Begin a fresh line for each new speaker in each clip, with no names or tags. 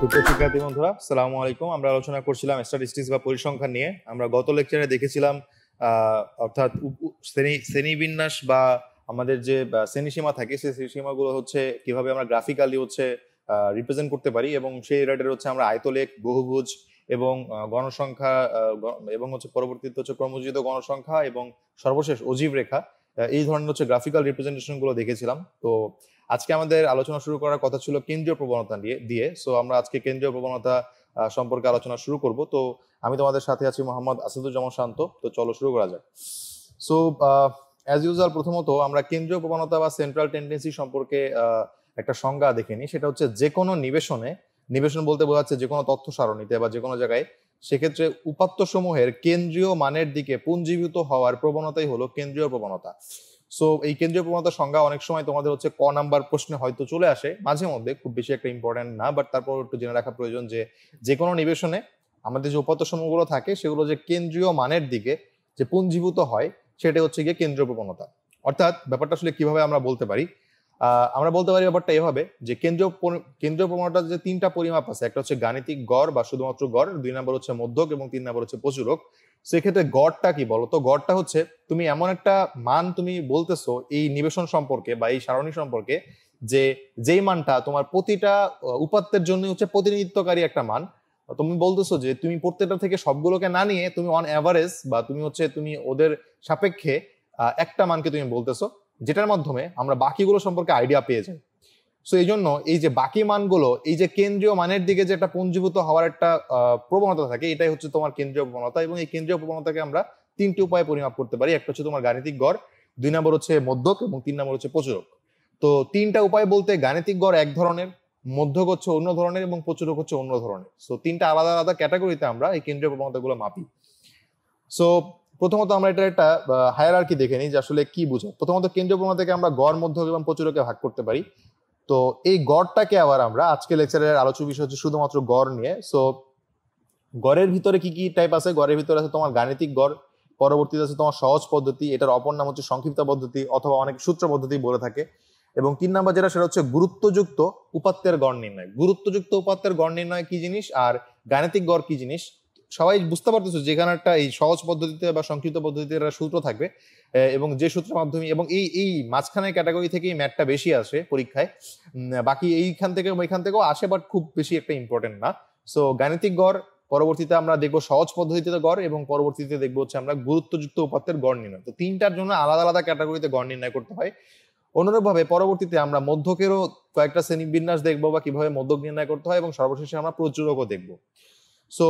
শিক্ষার্থী বন্ধুরা সালামু আলাইকুম আমরা আলোচনা করছিলাম স্ট্যাটিস্টিক্স বা পরিসংখ্যান নিয়ে আমরা গত লেকচারে দেখেছিলাম অর্থাৎ শ্রেণীবিন্যাস বা আমাদের যে শ্রেণীসীমা থাকে সেই শ্রেণীসীমাগুলো হচ্ছে কিভাবে আমরা গ্রাফিক্যালি হচ্ছে রিপ্রেজেন্ট করতে পারি এবং সেই রিলেটেড হচ্ছে আমরা আয়তলেখ বহুভুজ এবং গণসংখ্যা এবং হচ্ছে পরবর্তীতে হচ্ছে ক্রমযোজিত গণসংখ্যা এবং সর্বশেষ অজীব রেখা এই ধরনের হচ্ছে গ্রাফিক্যাল রিপ্রেজেন্টেশনগুলো দেখেছিলাম তো আজকে আমাদের আলোচনা শুরু করার কথা ছিল কেন্দ্রীয় প্রবণতা নিয়ে দিয়ে সো আমরা আজকে কেন্দ্রীয় প্রবণতা সম্পর্কে আলোচনা শুরু করব তো আমি তোমাদের সাথে আছি মোহাম্মদ আসাদুজ্জামান শান্ত তো চলো শুরু করা যাক সো অ্যাজ ইউজুয়াল প্রথমত আমরা কেন্দ্রীয় প্রবণতা বা সেন্ট্রাল টেন্ডেন্সি সম্পর্কে একটা সংজ্ঞা দেখিনি সেটা হচ্ছে যে কোনো নিবেশনে নিবেশন বলতে বোঝাচ্ছে যে কোনো তথ্য সারণীতে বা যে কোনো জায়গায় সেক্ষেত্রে উপাত্ত সমূহের কেন্দ্রীয় মানের দিকে পুঞ্জীভূত হওয়ার প্রবণতাই হলো কেন্দ্রীয় প্রবণতা সো এই কেন্দ্রীয় প্রবণতার সংজ্ঞা অনেক সময় তোমাদের হচ্ছে ক নাম্বার প্রশ্নে হয়তো চলে আসে মাঝে মধ্যে খুব বেশি একটা ইম্পর্টেন্ট না বাট তারপর একটু জেনে রাখা প্রয়োজন যে যে কোনো নিবেশনে আমাদের যে উপাত্ত সমূহগুলো থাকে সেগুলো যে কেন্দ্রীয় মানের দিকে যে পুঞ্জীভূত হয় সেটা হচ্ছে গিয়ে কেন্দ্রীয় প্রবণতা অর্থাৎ ব্যাপারটা আসলে কিভাবে আমরা বলতে পারি আমরা বলতে পারি ব্যাপারটা এভাবে যে কেন্দ্রীয় কেন্দ্রীয় প্রবণতার যে তিনটা পরিমাপ আছে একটা হচ্ছে গাণিতিক গড় বা শুধুমাত্র গড় দুই নম্বর হচ্ছে মধ্যক এবং তিন নম্বর হচ্ছে প্রচুরক সেক্ষেত্রে গড়টা কি বলো তো গড়টা হচ্ছে তুমি এমন একটা মান তুমি বলতেছো এই নিবেশন সম্পর্কে বা এই সারণী সম্পর্কে যে যেই মানটা তোমার প্রতিটা উপাত্তের জন্য হচ্ছে প্রতিনিধিত্বকারী একটা মান তুমি বলতেছো যে তুমি প্রত্যেকটা থেকে সবগুলোকে না নিয়ে তুমি অন অ্যাভারেজ বা তুমি হচ্ছে তুমি ওদের সাপেক্ষে একটা মানকে তুমি বলতেছো যেটার মাধ্যমে আমরা বাকিগুলো সম্পর্কে আইডিয়া পেয়ে যাই সো এই জন্য এই যে বাকি মানগুলো এই যে কেন্দ্রীয় মানের দিকে যে একটা পুঞ্জীভূত হওয়ার একটা প্রবণতা থাকে এটাই হচ্ছে তোমার কেন্দ্রীয় প্রবণতা এবং এই কেন্দ্রীয় প্রবণতাকে আমরা তিনটি উপায়ে পরিমাপ করতে পারি একটা হচ্ছে তোমার গাণিতিক গড় দুই নম্বর হচ্ছে মধ্যক এবং তিন নম্বর হচ্ছে প্রচুরক তো তিনটা উপায় বলতে গাণিতিক গড় এক ধরনের মধ্যক হচ্ছে অন্য ধরনের এবং প্রচুরক হচ্ছে অন্য ধরনের সো তিনটা আলাদা আলাদা ক্যাটাগরিতে আমরা এই কেন্দ্রীয় প্রবণতাগুলো মাপি সো প্রথমত আমরা এটা একটা হায়ার দেখে নিই যে আসলে কি বুঝে প্রথমত কেন্দ্রীয় প্রবণতাকে আমরা গড় মধ্যক এবং প্রচুরকে ভাগ করতে পারি তো এই গড়টাকে আবার আমরা আজকে লেকচারের আলোচ্য বিষয় হচ্ছে শুধুমাত্র গড় নিয়ে সো গড়ের ভিতরে কি কি টাইপ আছে গড়ের ভিতরে আছে তোমার গাণিতিক গড় পরবর্তীতে আছে তোমার সহজ পদ্ধতি এটার অপর নাম হচ্ছে সংক্ষিপ্ত পদ্ধতি অথবা অনেক সূত্র পদ্ধতি বলে থাকে এবং তিন নাম্বার যেটা সেটা হচ্ছে গুরুত্বযুক্ত উপাত্তের গড় নির্ণয় গুরুত্বযুক্ত উপাত্তের গড় নির্ণয় কি জিনিস আর গাণিতিক গড় কি জিনিস সবাই বুঝতে পারতেছো যেখানে একটা এই সহজ পদ্ধতিতে বা সংক্ষিপ্ত পদ্ধতিতে একটা সূত্র থাকবে এবং যে সূত্রের মাধ্যমে এবং এই এই মাঝখানের ক্যাটাগরি থেকেই ম্যাটটা বেশি আসে পরীক্ষায় বাকি এইখান থেকে ওইখান থেকেও আসে বাট খুব বেশি একটা ইম্পর্টেন্ট না সো গাণিতিক গড় পরবর্তীতে আমরা দেখবো সহজ পদ্ধতিতে গড় এবং পরবর্তীতে দেখবো হচ্ছে আমরা গুরুত্বযুক্ত উপাত্তের গড় নির্ণয় তো তিনটার জন্য আলাদা আলাদা ক্যাটাগরিতে গড় নির্ণয় করতে হয় অনুরূপভাবে পরবর্তীতে আমরা মধ্যকেরও কয়েকটা শ্রেণীবিন্যাস দেখবো বা কিভাবে মধ্যক নির্ণয় করতে হয় এবং সর্বশেষে আমরা প্রচুরকও দেখবো সো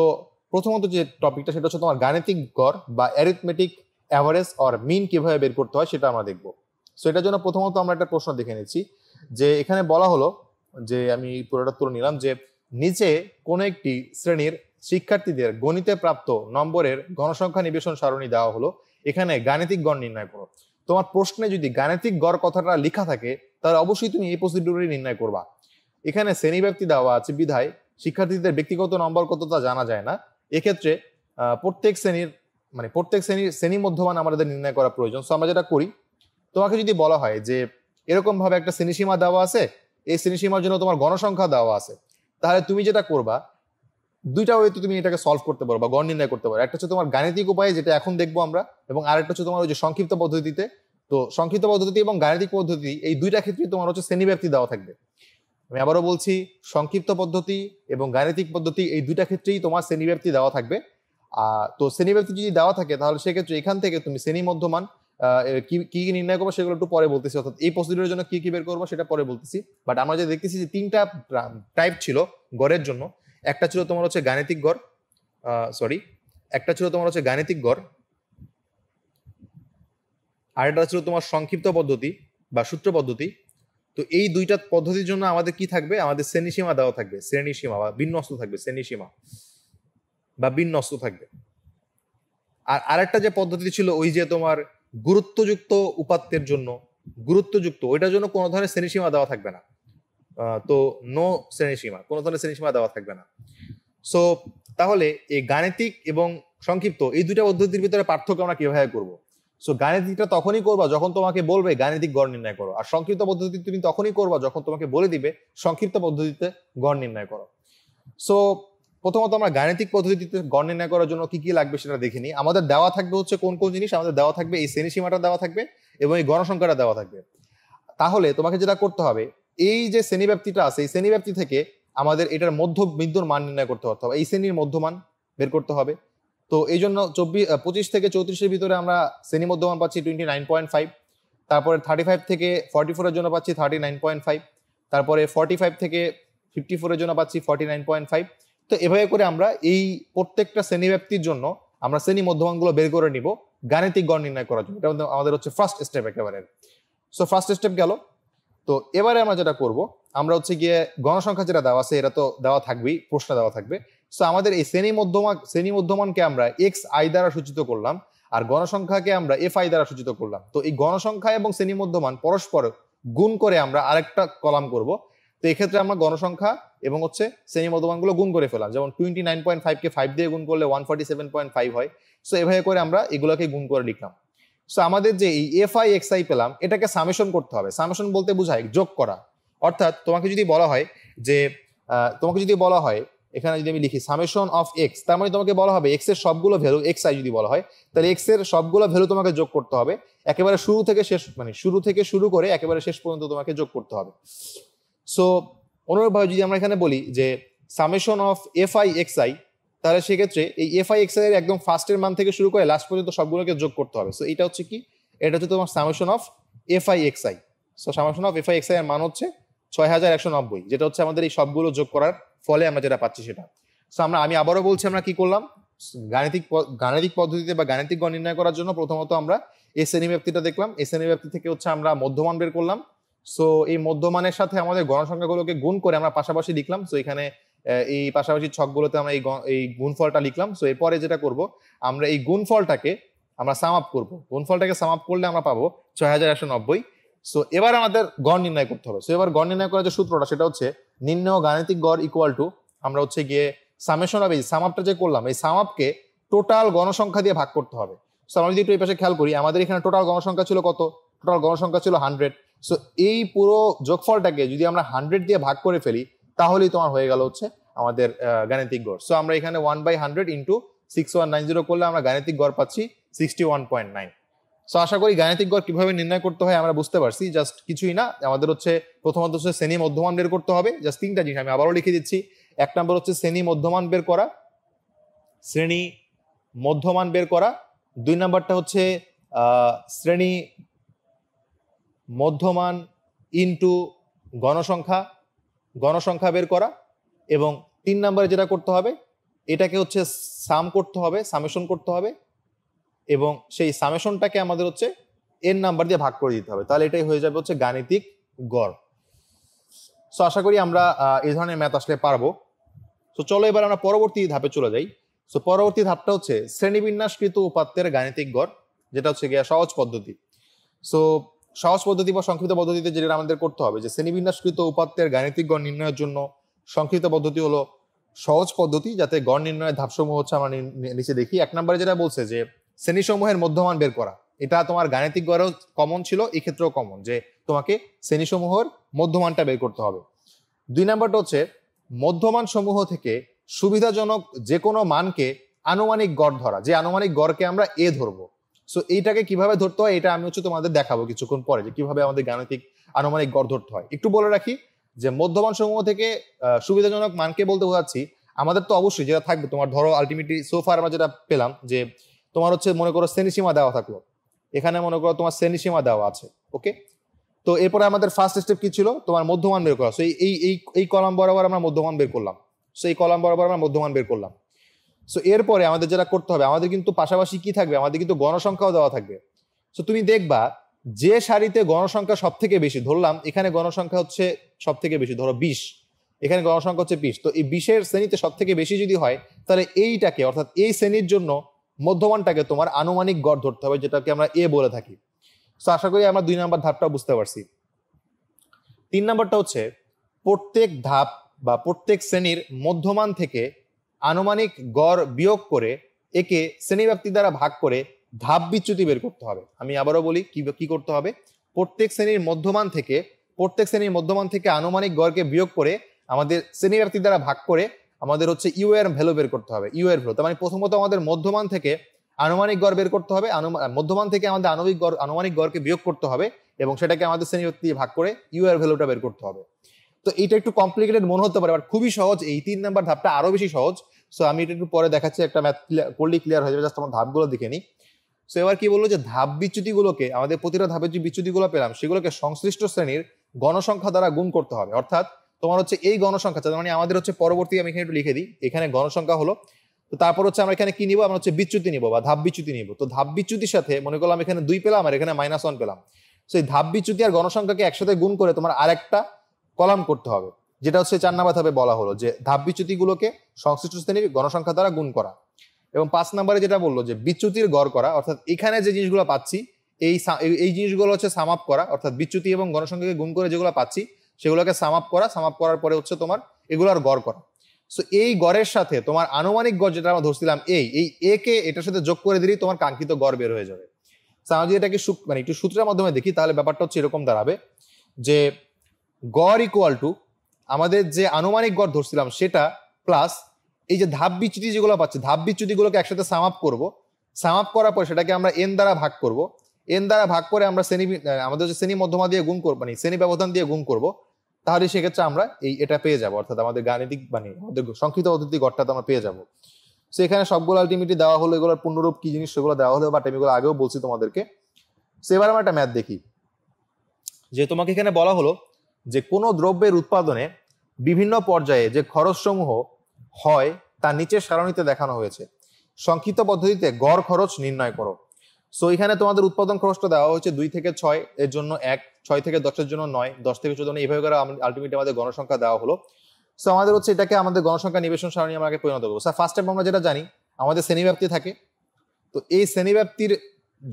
প্রথমত যে টপিকটা সেটা হচ্ছে তোমার গাণিতিক গড় বা অ্যারিথমেটিক অ্যাভারেজ অর মিন কিভাবে বের করতে হয় সেটা আমরা দেখব সো এটার জন্য প্রথমত আমরা একটা প্রশ্ন দেখে নিচ্ছি যে এখানে বলা হলো যে আমি পুরোটা তুলে নিলাম যে নিচে কোন একটি শ্রেণীর শিক্ষার্থীদের গণিতে প্রাপ্ত নম্বরের গণসংখ্যা নিবেশন সারণী দেওয়া হলো এখানে গাণিতিক গড় নির্ণয় করো তোমার প্রশ্নে যদি গাণিতিক গড় কথাটা লেখা থাকে তাহলে অবশ্যই তুমি এই প্রসিডিউরি নির্ণয় করবা এখানে শ্রেণীব্যাপ্তি দেওয়া আছে বিধায় শিক্ষার্থীদের ব্যক্তিগত নম্বর কত তা জানা যায় না এক্ষেত্রে প্রত্যেক শ্রেণীর মানে প্রত্যেক শ্রেণীর শ্রেণী মধ্যমান আমাদের নির্ণয় করা প্রয়োজন সো আমরা যেটা করি তোমাকে যদি বলা হয় যে এরকমভাবে একটা শ্রেণীসীমা দেওয়া আছে এই শ্রেণীসীমার জন্য তোমার গণসংখ্যা দেওয়া আছে তাহলে তুমি যেটা করবা দুইটা ওয়েতে তুমি এটাকে সলভ করতে পারো বা গণ নির্ণয় করতে পারো একটা হচ্ছে তোমার গাণিতিক উপায়ে যেটা এখন দেখবো আমরা এবং আরেকটা হচ্ছে তোমার ওই যে সংক্ষিপ্ত পদ্ধতিতে তো সংক্ষিপ্ত পদ্ধতি এবং গাণিতিক পদ্ধতি এই দুইটা ক্ষেত্রে তোমার হচ্ছে শ্রেণীব্যাপ্তি দেওয়া থাকবে আমি আবারও বলছি সংক্ষিপ্ত পদ্ধতি এবং গাণিতিক পদ্ধতি এই দুইটা ক্ষেত্রেই তোমার শ্রেণীব্যাপ্তি দেওয়া থাকবে তো শ্রেণীব্যাপ্তি যদি দেওয়া থাকে তাহলে সেক্ষেত্রে এখান থেকে তুমি শ্রেণী মধ্যমান কি কি নির্ণয় করবো সেগুলো একটু পরে বলতেছি অর্থাৎ এই প্রস্তুতির জন্য কি কি বের করবো সেটা পরে বলতেছি বাট আমরা যে দেখতেছি যে তিনটা টাইপ ছিল গড়ের জন্য একটা ছিল তোমার হচ্ছে গাণিতিক গড় সরি একটা ছিল তোমার হচ্ছে গাণিতিক গড় আর একটা ছিল তোমার সংক্ষিপ্ত পদ্ধতি বা সূত্র পদ্ধতি তো এই দুইটা পদ্ধতির জন্য আমাদের কি থাকবে আমাদের শ্রেণীসীমা দেওয়া থাকবে শ্রেণীসীমা বা বিন্যস্ত থাকবে শ্রেণীসীমা বা বিন্যস্ত থাকবে আর আরেকটা যে পদ্ধতি ছিল ওই যে তোমার গুরুত্বযুক্ত উপাত্তের জন্য গুরুত্বযুক্ত ওইটার জন্য কোনো ধরনের শ্রেণীসীমা দেওয়া থাকবে না তো নো শ্রেণীসীমা কোনো ধরনের শ্রেণীসীমা দেওয়া থাকবে না সো তাহলে এই গাণিতিক এবং সংক্ষিপ্ত এই দুটা পদ্ধতির ভিতরে পার্থক্য আমরা কিভাবে করবো সো গাণিতিকটা তখনই করবা যখন তোমাকে বলবে গাণিতিক গড় নির্ণয় করো আর সংক্ষিপ্ত পদ্ধতি তুমি তখনই করবা যখন তোমাকে বলে দিবে সংক্ষিপ্ত পদ্ধতিতে গড় নির্ণয় করো সো প্রথমত আমরা গাণিতিক পদ্ধতিতে গড় নির্ণয় করার জন্য কি কি লাগবে সেটা দেখে নিই আমাদের দেওয়া থাকবে হচ্ছে কোন কোন জিনিস আমাদের দেওয়া থাকবে এই শ্রেণী সীমাটা দেওয়া থাকবে এবং এই গণসংখ্যাটা দেওয়া থাকবে তাহলে তোমাকে যেটা করতে হবে এই যে শ্রেণীব্যাপ্তিটা আছে এই শ্রেণীব্যাপ্তি থেকে আমাদের এটার মধ্য বিন্দুর মান নির্ণয় করতে হবে এই শ্রেণীর মধ্যমান বের করতে হবে তো এই জন্য চব্বিশ পঁচিশ থেকে চৌত্রিশের ভিতরে আমরা শ্রেণী মধ্যমান পাচ্ছি টোয়েন্টি নাইন পয়েন্ট ফাইভ তারপরে থার্টি ফাইভ থেকে ফর্টি ফোরের জন্য পাচ্ছি থার্টি নাইন পয়েন্ট ফাইভ তারপরে ফর্টি ফাইভ থেকে ফিফটি ফোরের জন্য পাচ্ছি ফর্টি নাইন পয়েন্ট ফাইভ তো এভাবে করে আমরা এই প্রত্যেকটা শ্রেণীব্যাপ্তির জন্য আমরা শ্রেণী মধ্যমানগুলো বের করে নিব গাণিতিক গড় নির্ণয় করার জন্য এটা আমাদের হচ্ছে ফার্স্ট স্টেপ একেবারে সো ফার্স্ট স্টেপ গেল তো এবারে আমরা যেটা করব আমরা হচ্ছে গিয়ে গণসংখ্যা যেটা দেওয়া আছে এটা তো দেওয়া থাকবেই প্রশ্ন দেওয়া থাকবে সো আমাদের এই শ্রেণী মধ্যমা শ্রেণী মধ্যমানকে আমরা এক্স আই দ্বারা সূচিত করলাম আর গণসংখ্যাকে আমরা এফ আই দ্বারা সূচিত করলাম তো এই গণসংখ্যা এবং শ্রেণী মধ্যমান পরস্পর গুণ করে আমরা আরেকটা কলাম করব তো এক্ষেত্রে আমরা গণসংখ্যা এবং হচ্ছে শ্রেণী মধ্যমানগুলো গুণ করে ফেলাম যেমন টোয়েন্টি নাইন পয়েন্ট ফাইভকে ফাইভ দিয়ে গুণ করলে one forty seven point five হয় সো এভাবে করে আমরা এগুলোকে গুণ করে লিখলাম সো আমাদের যে এই এফ আই এক্স আই পেলাম এটাকে সামেশন করতে হবে সামেশন বলতে বোঝায় যোগ করা অর্থাৎ তোমাকে যদি বলা হয় যে তোমাকে যদি বলা হয় এখানে যদি আমি লিখি সামেশন অফ এক্স তার মানে তোমাকে বলা হবে এক্স এর সবগুলো ভ্যালু এক্স আই যদি বলা হয় তাহলে এক্স এর সবগুলো ভ্যালু তোমাকে যোগ করতে হবে একেবারে শুরু থেকে শেষ মানে শুরু থেকে শুরু করে একেবারে শেষ পর্যন্ত তোমাকে যোগ করতে হবে সো অনুরূপভাবে যদি আমরা এখানে বলি যে summation of F I X I তাহলে সেক্ষেত্রে এই এফ আই এক্স আই এর একদম ফার্স্টের মান থেকে শুরু করে লাস্ট পর্যন্ত সবগুলোকে যোগ করতে হবে সো এটা হচ্ছে কি এটা হচ্ছে তোমার summation of F I X I so summation of F I X I এর মান হচ্ছে ছয় হাজার একশো নব্বই যেটা হচ্ছে আমাদের এই সবগুলো যোগ করার ফলে আমরা যেটা পাচ্ছি সেটা সো আমরা আমি আবারও বলছি আমরা কি করলাম গাণিতিক গাণিতিক পদ্ধতিতে বা গাণিতিক গণ নির্ণয় করার জন্য প্রথমত আমরা এই শ্রেণীব্যাপ্তিটা দেখলাম এই শ্রেণীব্যাপ্তি থেকে হচ্ছে আমরা মধ্যমান বের করলাম সো এই মধ্যমানের সাথে আমাদের গণসংখ্যাগুলোকে গুণ করে আমরা পাশাপাশি লিখলাম সো এখানে এই পাশাপাশি ছকগুলোতে আমরা এই এই গুণফলটা লিখলাম সো এরপরে যেটা করব আমরা এই গুণফলটাকে আমরা সাম আপ করবো গুণফলটাকে সাম আপ করলে আমরা পাবো ছয় হাজার একশো নব্বই সো এবার আমাদের গণ নির্ণয় করতে হবে সো এবার গণ নির্ণয় করার যে সূত্রটা সেটা হচ্ছে নিম্ন গাণিতিক গড় ইকুয়াল টু আমরা হচ্ছে গিয়ে সামেশন এই সামাপটা যে করলাম এই সামাপকে টোটাল গণসংখ্যা দিয়ে ভাগ করতে হবে সো আমরা যদি একটু এই পাশে খেয়াল করি আমাদের এখানে টোটাল গণসংখ্যা ছিল কত টোটাল গণসংখ্যা ছিল হান্ড্রেড সো এই পুরো যোগফলটাকে যদি আমরা হান্ড্রেড দিয়ে ভাগ করে ফেলি তাহলেই তোমার হয়ে গেল হচ্ছে আমাদের গাণিতিক গড় সো আমরা এখানে one by hundred into six one nine zero করলে আমরা গাণিতিক গড় পাচ্ছি sixty one point nine so আশা করি গাণিতিক গড় কিভাবে নির্ণয় করতে হয় আমরা বুঝতে পারছি জাস্ট কিছুই না আমাদের হচ্ছে প্রথমত হচ্ছে শ্রেণী মধ্যমান বের করতে হবে জাস্ট তিনটা জিনিস আমি আবারও লিখে দিচ্ছি এক নম্বর হচ্ছে শ্রেণী মধ্যমান বের করা শ্রেণী মধ্যমান বের করা দুই নাম্বারটা হচ্ছে শ্রেণী মধ্যমান ইন্টু গণসংখ্যা গণসংখ্যা বের করা এবং তিন নাম্বারে যেটা করতে হবে এটাকে হচ্ছে সাম করতে হবে সামেশন করতে হবে এবং সেই সামেশনটাকে আমাদের হচ্ছে এর নাম্বার দিয়ে ভাগ করে দিতে হবে তাহলে এটাই হয়ে যাবে হচ্ছে গাণিতিক গড় সো আশা করি আমরা এই ধরনের ম্যাথ আসলে পারবো সো চলো এবার আমরা পরবর্তী ধাপে চলে যাই সো পরবর্তী ধাপটা হচ্ছে শ্রেণীবিন্যাসকৃত উপাত্তের গাণিতিক গড় যেটা হচ্ছে গিয়া সহজ পদ্ধতি সো সহজ পদ্ধতি বা সংক্ষিপ্ত পদ্ধতিতে যেটা আমাদের করতে হবে যে শ্রেণীবিন্যাসকৃত উপাত্তের গাণিতিক গড় নির্ণয়ের জন্য সংক্ষিপ্ত পদ্ধতি হলো সহজ পদ্ধতি যাতে গড় নির্ণয়ের ধাপসমূহ হচ্ছে আমরা নিচে দেখি এক নম্বরে যেটা বলছে যে শ্রেণীসমূহের মধ্যমান বের করা এটা তোমার গাণিতিক গড়েও কমন ছিল এক্ষেত্রেও কমন যে তোমাকে শ্রেণীসমূহের মধ্যমানটা বের করতে হবে দুই নাম্বারটা হচ্ছে মধ্যমান সমূহ থেকে সুবিধাজনক যে কোনো মানকে আনুমানিক গড় ধরা যে আনুমানিক গড়কে আমরা এ ধরবো সো এইটাকে কিভাবে ধরতে হয় এটা আমি হচ্ছে তোমাদের দেখাবো কিছুক্ষণ পরে যে কিভাবে আমাদের গাণিতিক আনুমানিক গড় ধরতে হয় একটু বলে রাখি যে মধ্যমান সমূহ থেকে সুবিধাজনক মানকে বলতে বোঝাচ্ছি আমাদের তো অবশ্যই যেটা থাকবে তোমার ধরো আলটিমেটলি সোফার আমরা যেটা পেলাম যে তোমার হচ্ছে মনে করো শ্রেণীসীমা দেওয়া থাকলো এখানে মনে করো তোমার শ্রেণীসীমা দেওয়া আছে ওকে তো এরপরে আমাদের ফার্স্ট স্টেপ কি ছিল তোমার মধ্যমান বের করা সো এই এই এই কলাম বরাবর আমরা মধ্যমান বের করলাম সো এই কলাম বরাবর আমরা মধ্যমান বের করলাম সো এরপরে আমাদের যেটা করতে হবে আমাদের কিন্তু পাশাপাশি কি থাকবে আমাদের কিন্তু গণসংখ্যাও দেওয়া থাকবে সো তুমি দেখবা যে সারিতে গণসংখ্যা সব থেকে বেশি ধরলাম এখানে গণসংখ্যা হচ্ছে সব থেকে বেশি ধরো বিশ এখানে গণসংখ্যা হচ্ছে বিশ তো এই বিশের শ্রেণীতে সব থেকে বেশি যদি হয় তাহলে এইটাকে অর্থাৎ এই শ্রেণীর জন্য মধ্যমানটাকে তোমার আনুমানিক গড় ধরতে হবে যেটাকে আমরা এ বলে থাকি সো আশা করি আমরা দুই নাম্বার ধাপটা বুঝতে পারছি তিন নাম্বারটা হচ্ছে প্রত্যেক ধাপ বা প্রত্যেক শ্রেণীর মধ্যমান থেকে আনুমানিক গড় বিয়োগ করে একে শ্রেণীব্যক্তি দ্বারা ভাগ করে ধাপ বিচ্যুতি বের করতে হবে আমি আবারও বলি কি কি করতে হবে প্রত্যেক শ্রেণীর মধ্যমান থেকে প্রত্যেক শ্রেণীর মধ্যমান থেকে আনুমানিক গড়কে বিয়োগ করে আমাদের শ্রেণীব্যাপ্তি দ্বারা ভাগ করে আমাদের হচ্ছে ইউ এর ভ্যালু বের করতে হবে ইউ এর ভ্যালু তার মানে প্রথমত আমাদের মধ্যমান থেকে আনুমানিক গড় বের করতে হবে মধ্যমান থেকে আমাদের আনবিক গড় আনুমানিক গড়কে বিয়োগ করতে হবে এবং সেটাকে আমাদের শ্রেণীভূত দিয়ে ভাগ করে ইউ এর ভ্যালুটা বের করতে হবে তো এটা একটু কমপ্লিকেটেড মনে হতে পারে বাট খুবই সহজ এই তিন নাম্বার ধাপটা আরো বেশি সহজ সো আমি এটা একটু পরে দেখাচ্ছি একটা ম্যাথ করলি ক্লিয়ার হয়ে যাবে জাস্ট আমার ধাপগুলো দেখে নিই সো এবার কি বললো যে ধাপ বিচ্যুতিগুলোকে আমাদের প্রতিটা ধাপের যে বিচ্যুতিগুলো পেলাম সেগুলোকে সংশ্লিষ্ট শ্রেণীর গণসংখ্যা দ্বারা গুণ করতে হবে অর্থাৎ তোমার হচ্ছে এই গণসংখ্যা তার মানে আমাদের হচ্ছে পরবর্তী আমি এখানে একটু লিখে দিই এখানে গণসংখ্যা হলো তো তারপর হচ্ছে আমরা এখানে কি নিবো আমরা হচ্ছে বিচ্যুতি নিব বা ধাপ বিচ্যুতি নিবো তো ধাপ বিচ্যুতির সাথে মনে করলাম এখানে দুই পেলাম আর এখানে মাইনাস ওয়ান পেলাম সো এই ধাপ বিচ্যুতি আর গণসংখ্যাকে একসাথে গুণ করে তোমার আরেকটা কলাম করতে হবে যেটা হচ্ছে চার নাম্বার ধাপে বলা হলো যে ধাপ বিচ্যুতিগুলোকে সংশ্লিষ্ট শ্রেণীর গণসংখ্যা দ্বারা গুণ করা এবং পাঁচ নাম্বারে যেটা বললো যে বিচ্যুতির গড় করা অর্থাৎ এখানে যে জিনিসগুলো পাচ্ছি এই এই জিনিসগুলো হচ্ছে সাম আপ করা অর্থাৎ বিচ্যুতি এবং গণসংখ্যাকে গুণ করে যেগুলো পাচ্ছি সেগুলোকে সাম আপ করা সাম আপ করার পরে হচ্ছে তোমার এগুলোর গড় করা সো এই গড়ের সাথে তোমার আনুমানিক গড় যেটা আমরা ধরছিলাম এই এই এ কে এটার সাথে যোগ করে দিলেই তোমার কাঙ্ক্ষিত গড় বের হয়ে যাবে আমরা যদি এটাকে মানে একটু সূত্রের মাধ্যমে দেখি তাহলে ব্যাপারটা হচ্ছে এরকম দাঁড়াবে যে গড় ইকুয়াল টু আমাদের যে আনুমানিক গড় ধরছিলাম সেটা প্লাস এই যে ধাপ বিচ্যুতি যেগুলো পাচ্ছে ধাপ বিচ্যুতিগুলোকে একসাথে সাম আপ করবো সাম আপ করার পর সেটাকে আমরা এন দ্বারা ভাগ করবো এন দ্বারা ভাগ করে আমরা শ্রেণী আমাদের হচ্ছে শ্রেণী মধ্যমা দিয়ে গুণ করবো মানে শ্রেণী ব্যবধান দিয়ে গুণ করবো তাহলে সেক্ষেত্রে আমরা এই এটা পেয়ে যাবো অর্থাৎ আমাদের গাণিতিক মানে আমাদের সংক্ষিপ্ত পদ্ধতি গড়টা আমরা পেয়ে যাবো সো এখানে সবগুলো আলটিমেটলি দেওয়া হলো এগুলোর পূর্ণরূপ কি জিনিস সেগুলো দেওয়া হলো বাট আমি এগুলো আগেও বলছি তোমাদেরকে সো এবার আমরা একটা ম্যাথ দেখি যে তোমাকে এখানে বলা হলো যে কোনো দ্রব্যের উৎপাদনে বিভিন্ন পর্যায়ে যে খরচসমূহ হয় তা নিচের সারণীতে দেখানো হয়েছে সংক্ষিপ্ত পদ্ধতিতে গড় খরচ নির্ণয় করো সো এখানে তোমাদের উৎপাদন খরচটা দেওয়া হচ্ছে দুই থেকে ছয় এর জন্য এক ছয় থেকে দশের জন্য নয় দশ থেকে চোদ্দ মানে এইভাবে করে আলটিমেটলি আমাদের গণসংখ্যা দেওয়া হলো সো আমাদের হচ্ছে এটাকে আমাদের গণসংখ্যা নিবেশন সারণী আমাকে পরিণত করবো স্যার ফার্স্ট আমরা যেটা জানি আমাদের শ্রেণীব্যাপ্তি থাকে তো এই শ্রেণীব্যাপ্তির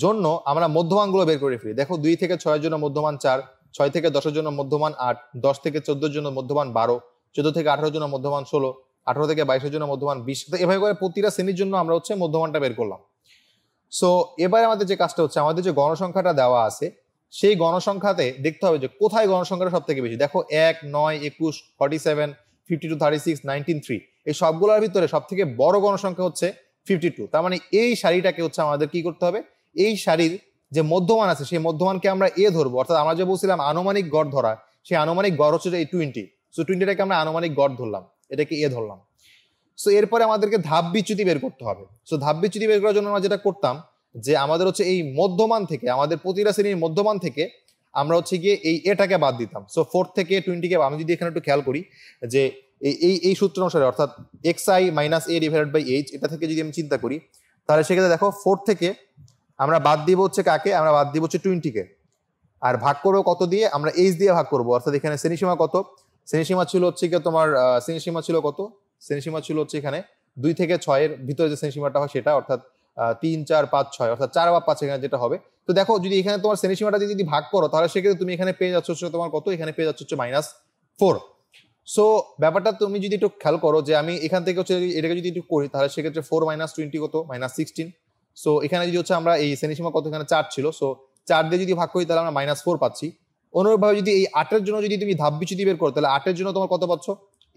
জন্য আমরা মধ্যমানগুলো বের করে ফেলি দেখো দুই থেকে ছয়ের জন্য মধ্যমান চার ছয় থেকে দশের জন্য মধ্যমান আট দশ থেকে চোদ্দোর জন্য মধ্যমান বারো চোদ্দ থেকে আঠারোর জন্য মধ্যমান ষোলো আঠারো থেকে বাইশের জন্য মধ্যমান বিশ এভাবে করে প্রতিটা শ্রেণীর জন্য আমরা হচ্ছে মধ্যমানটা বের করলাম সো এবারে আমাদের যে কাজটা হচ্ছে আমাদের যে গণসংখ্যাটা দেওয়া আছে সেই গণসংখ্যাতে দেখতে হবে যে কোথায় গণসংখ্যাটা সব থেকে বেশি দেখো এক নয় একুশ forty seven fifty two thirty six nineteen three এই সবগুলোর ভিতরে সব থেকে বড় গণসংখ্যা হচ্ছে ফিফটি টু তার মানে এই শাড়িটাকে হচ্ছে আমাদের কি করতে হবে এই শাড়ির যে মধ্যমান আছে সেই মধ্যমানকে আমরা এ ধরবো অর্থাৎ আমরা যে বলছিলাম আনুমানিক গড় ধরা সেই আনুমানিক গড় হচ্ছে এই টোয়েন্টি সো টোয়েন্টিটাকে আমরা আনুমানিক গড় ধরলাম এটাকে এ ধরলাম সো এরপরে আমাদেরকে ধাপ বিচ্যুতি বের করতে হবে সো ধাপ বিচ্যুতি বের করার জন্য আমরা যেটা করতাম যে আমাদের হচ্ছে এই মধ্যমান থেকে আমাদের প্রতিটা শ্রেণীর মধ্যমান থেকে আমরা হচ্ছে গিয়ে এই এটাকে বাদ দিতাম সো ফোর থেকে টোয়েন্টিকে আমি যদি এখানে একটু খেয়াল করি যে এই এই এই সূত্র অনুসারে অর্থাৎ X I minus A divided by H এটা থেকে যদি আমি চিন্তা করি তাহলে সেক্ষেত্রে দেখো ফোর্থ থেকে আমরা বাদ দিব হচ্ছে কাকে আমরা বাদ দিব হচ্ছে টোয়েন্টিকে আর ভাগ করবো কত দিয়ে আমরা এইচ দিয়ে ভাগ করবো অর্থাৎ এখানে শ্রেণীসীমা কত শ্রেণীসীমা ছিল হচ্ছে গিয়ে তোমার শ্রেণীসীমা ছিল কত শ্রেণীসীমা ছিল হচ্ছে এখানে দুই থেকে ছয়ের ভিতরে যে শ্রেণীসীমাটা হয় সেটা অর্থাৎ তিন চার পাঁচ ছয় অর্থাৎ চার বা পাঁচ এখানে যেটা হবে তো দেখো যদি এখানে তোমার শ্রেণীসীমাটা যদি ভাগ করো তাহলে সেক্ষেত্রে তুমি এখানে পেয়ে যাচ্ছ হচ্ছে তোমার কত এখানে পেয়ে যাচ্ছ হচ্ছে মাইনাস ফোর সো ব্যাপারটা তুমি যদি একটু খেয়াল করো যে আমি এখান থেকে হচ্ছে এটাকে যদি একটু করি তাহলে সেক্ষেত্রে ফোর মাইনাস টোয়েন্টি কত মাইনাস সিক্সটিন সো এখানে যদি হচ্ছে আমরা এই শ্রেণীসীমা কত এখানে চার ছিল সো চার দিয়ে যদি ভাগ করি তাহলে আমরা মাইনাস ফোর পাচ্ছি অনুরূপভাবে যদি এই আটের জন্য যদি তুমি ধাপ বিচ্যুতি বের করো তাহলে আটের জন্য তোমার কত পাচ্ছ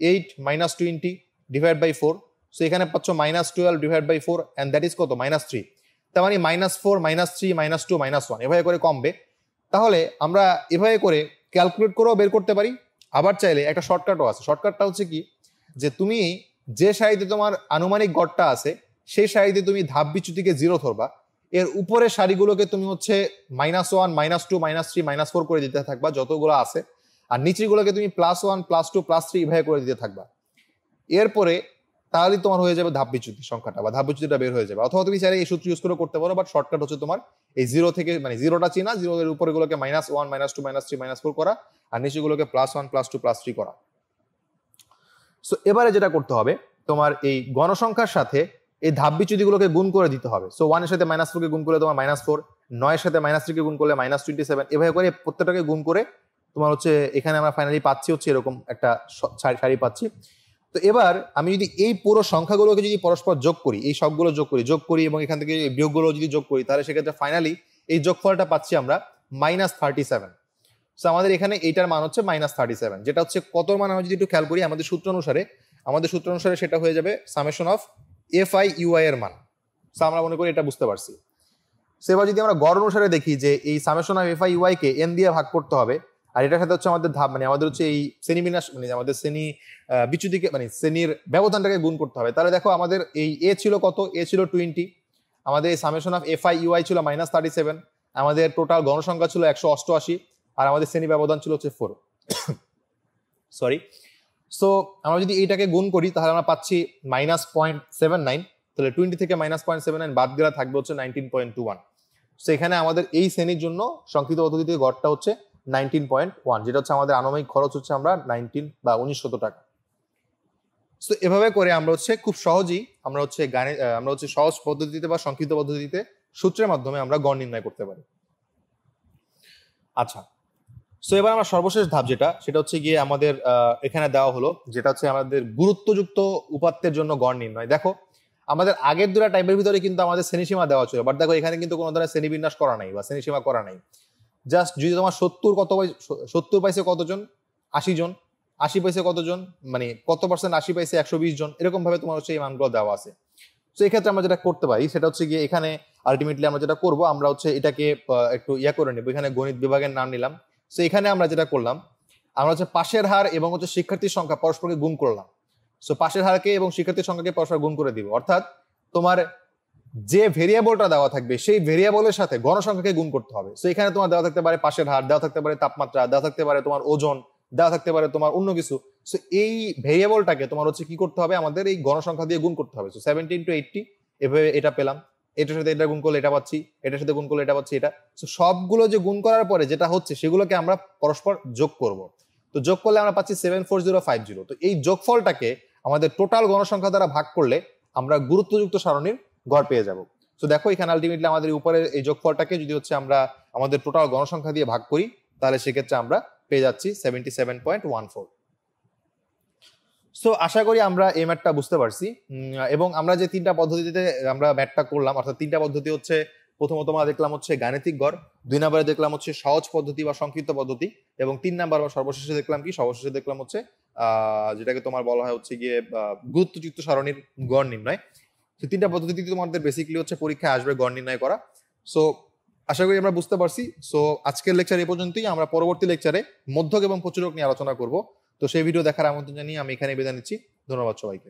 eight minus twenty divide by four so এখানে পাচ্ছ minus twelve divide by four and that is কত মাইনাস থ্রি তার মানে minus four minus three minus two minus one এভাবে করে কমবে তাহলে আমরা এভাবে করে ক্যালকুলেট করেও বের করতে পারি আবার চাইলে একটা শর্টকাটও আছে শর্টকাটটা হচ্ছে কি যে তুমি যে সারিতে তোমার আনুমানিক গড়টা আছে সেই সারিতে তুমি ধাপ বিচ্যুতিকে জিরো ধরবা এর উপরে সারিগুলোকে তুমি হচ্ছে minus one minus two minus three minus four করে দিতে থাকবা যতগুলো আছে আর নিচেগুলোকে তুমি plus one plus two plus three এভাবে করে দিতে থাকবা এরপরে তাহলেই তোমার হয়ে যাবে ধাপ বিচ্যুতি সংখ্যাটা বা ধাপ বিচ্যুতিটা বের হয়ে যাবে অথবা তুমি চাইলে এই সূত্র ইউজ করে করতে পারো বাট শর্টকাট হচ্ছে তোমার এই জিরো থেকে মানে জিরোটা চিনা জিরো এর উপরে গুলোকে minus one minus two minus three minus four করা আর নিচেগুলোকে plus one plus two plus three করা সো এবারে যেটা করতে হবে তোমার এই গণসংখ্যার সাথে এই ধাপ গুলোকে গুণ করে দিতে হবে সো ওয়ানের সাথে মাইনাস কে গুণ করলে তোমার মাইনাস ফোর নয়ের সাথে মাইনাস থ্রিকে গুণ করলে মাইনাস টোয়েন্টি সেভেন এভাবে করে প্রত্যেকটাকে গুণ করে তোমার হচ্ছে এখানে আমরা ফাইনালি পাচ্ছি হচ্ছে এরকম একটা শাড়ি পাচ্ছি তো এবার আমি যদি এই পুরো সংখ্যাগুলোকে যদি পরস্পর যোগ করি এই সবগুলো যোগ করি যোগ করি এবং এখান থেকে বিয়োগগুলো যদি যোগ করি তাহলে সেক্ষেত্রে ফাইনালি এই যোগফলটা পাচ্ছি আমরা মাইনাস থার্টি সেভেন সো আমাদের এখানে এইটার মান হচ্ছে মাইনাস থার্টি সেভেন যেটা হচ্ছে কত মান আমি যদি একটু খেয়াল করি আমাদের সূত্র অনুসারে আমাদের সূত্র অনুসারে সেটা হয়ে যাবে summation of F I U I এর মান সো আমরা মনে করি এটা বুঝতে পারছি সেবার যদি আমরা গড় অনুসারে দেখি যে এই সামেশন অফ এফ আই কে এন দিয়ে ভাগ করতে হবে আর এটার সাথে হচ্ছে আমাদের ধাপ মানে আমাদের হচ্ছে এই শ্রেণী বিন্যাস মানে আমাদের শ্রেণী বিচ্যুতিকে মানে শ্রেণীর ব্যবধানটাকে গুণ করতে হবে তাহলে দেখো আমাদের এই এ ছিল কত এ ছিল টোয়েন্টি আমাদের এই summation of F I U I ছিল মাইনাস থার্টি সেভেন আমাদের টোটাল গণসংখ্যা ছিল একশো অষ্টআশি আর আমাদের শ্রেণী ব্যবধান ছিল হচ্ছে ফোর সরি সো আমরা যদি এইটাকে গুণ করি তাহলে আমরা পাচ্ছি মাইনাস পয়েন্ট সেভেন নাইন তাহলে টোয়েন্টি থেকে মাইনাস পয়েন্ট সেভেন নাইন বাদ গেলে থাকবে হচ্ছে nineteen point two one so এখানে আমাদের এই শ্রেণীর জন্য সংক্ষিপ্ত পদ্ধতিতে গড়টা হচ্ছে নাইনটিন পয়েন্ট ওয়ান যেটা হচ্ছে আমাদের আনুমানিক খরচ হচ্ছে আমরা নাইনটিন বা উনিশ শত টাকা তো এভাবে করে আমরা হচ্ছে খুব সহজেই আমরা হচ্ছে গানে আমরা হচ্ছে সহজ পদ্ধতিতে বা সংক্ষিপ্ত পদ্ধতিতে সূত্রের মাধ্যমে আমরা গড় নির্ণয় করতে পারি আচ্ছা সো এবার আমার সর্বশেষ ধাপ যেটা সেটা হচ্ছে গিয়ে আমাদের এখানে দেওয়া হলো যেটা হচ্ছে আমাদের গুরুত্বযুক্ত উপাত্তের জন্য গড় নির্ণয় দেখো আমাদের আগের দুটা টাইপের ভিতরে কিন্তু আমাদের শ্রেণীসীমা দেওয়া ছিল বাট দেখো এখানে কিন্তু কোনো ধরনের শ্রেণীবিন্যাস করা নাই বা শ্রেণীসীমা করা নাই জাস্ট যদি তোমার সত্তর কত সত্তর পাইছে কতজন আশি জন আশি পাইছে কতজন মানে কত পার্সেন্ট আশি পাইছে একশো বিশ জন এরকম ভাবে তোমার হচ্ছে এই মানগুলো দেওয়া আছে তো এক্ষেত্রে আমরা যেটা করতে পারি সেটা হচ্ছে গিয়ে এখানে আলটিমেটলি আমরা যেটা করব আমরা হচ্ছে এটাকে একটু ইয়া করে নেব এখানে গণিত বিভাগের নাম নিলাম তো এখানে আমরা যেটা করলাম আমরা হচ্ছে পাশের হার এবং হচ্ছে শিক্ষার্থীর সংখ্যা পরস্পরকে গুণ করলাম সো পাশের হারকে এবং শিক্ষার্থীর সংখ্যাকে পরস্পর গুণ করে দিব অর্থাৎ তোমার যে ভেরিয়েবলটা দেওয়া থাকবে সেই ভেরিয়েবলের সাথে গণসংখ্যাকে গুণ করতে হবে সো এখানে তোমার দেওয়া থাকতে পারে পাশের হার দেওয়া থাকতে পারে তাপমাত্রা দেওয়া থাকতে পারে তোমার ওজন দেওয়া থাকতে পারে তোমার অন্য কিছু সো এই ভেরিয়েবলটাকে তোমার হচ্ছে কি করতে হবে আমাদের এই গণসংখ্যা দিয়ে গুণ করতে হবে সো সেভেন্টিন টু এইটটি এভাবে এটা পেলাম এটার সাথে এটা গুণ করলে এটা পাচ্ছি এটার সাথে গুণ করলে এটা পাচ্ছি এটা সো সবগুলো যে গুণ করার পরে যেটা হচ্ছে সেগুলোকে আমরা পরস্পর যোগ করব তো যোগ করলে আমরা পাচ্ছি seven four zero five zero তো এই যোগফলটাকে আমাদের টোটাল গণসংখ্যা দ্বারা ভাগ করলে আমরা গুরুত্বযুক্ত সারণীর গড় পেয়ে যাব তো দেখো এখানে আলটিমেটলি আমাদের উপরে এই যোগফলটাকে যদি হচ্ছে আমরা আমাদের টোটাল গণসংখ্যা দিয়ে ভাগ করি তাহলে সেক্ষেত্রে আমরা পেয়ে যাচ্ছি seventy seven point one four so আশা করি আমরা এই ম্যাটটা বুঝতে পারছি এবং আমরা যে তিনটা পদ্ধতিতে আমরা ম্যাটটা করলাম অর্থাৎ তিনটা পদ্ধতি হচ্ছে প্রথমত আমরা দেখলাম হচ্ছে গাণিতিক গড় দুই নম্বরে দেখলাম হচ্ছে সহজ পদ্ধতি বা সংক্ষিপ্ত পদ্ধতি এবং তিন নাম্বার বা সর্বশেষে দেখলাম কি সর্বশেষে দেখলাম হচ্ছে যেটাকে তোমার বলা হয় হচ্ছে গিয়ে গুরুত্বযুক্ত সারণীর গড় নির্ণয় সেই তিনটা পদ্ধতি তোমাদের বেসিক্যালি হচ্ছে পরীক্ষায় আসবে গড় নির্ণয় করা সো আশা করি আমরা বুঝতে পারছি সো আজকের লেকচার এ পর্যন্তই আমরা পরবর্তী লেকচারে মধ্যক এবং প্রচুরক নিয়ে আলোচনা করব তো সেই ভিডিও দেখার আমন্ত্রণ জানিয়ে আমি এখানে বিদায় নিচ্ছি ধন্যবাদ সবাইকে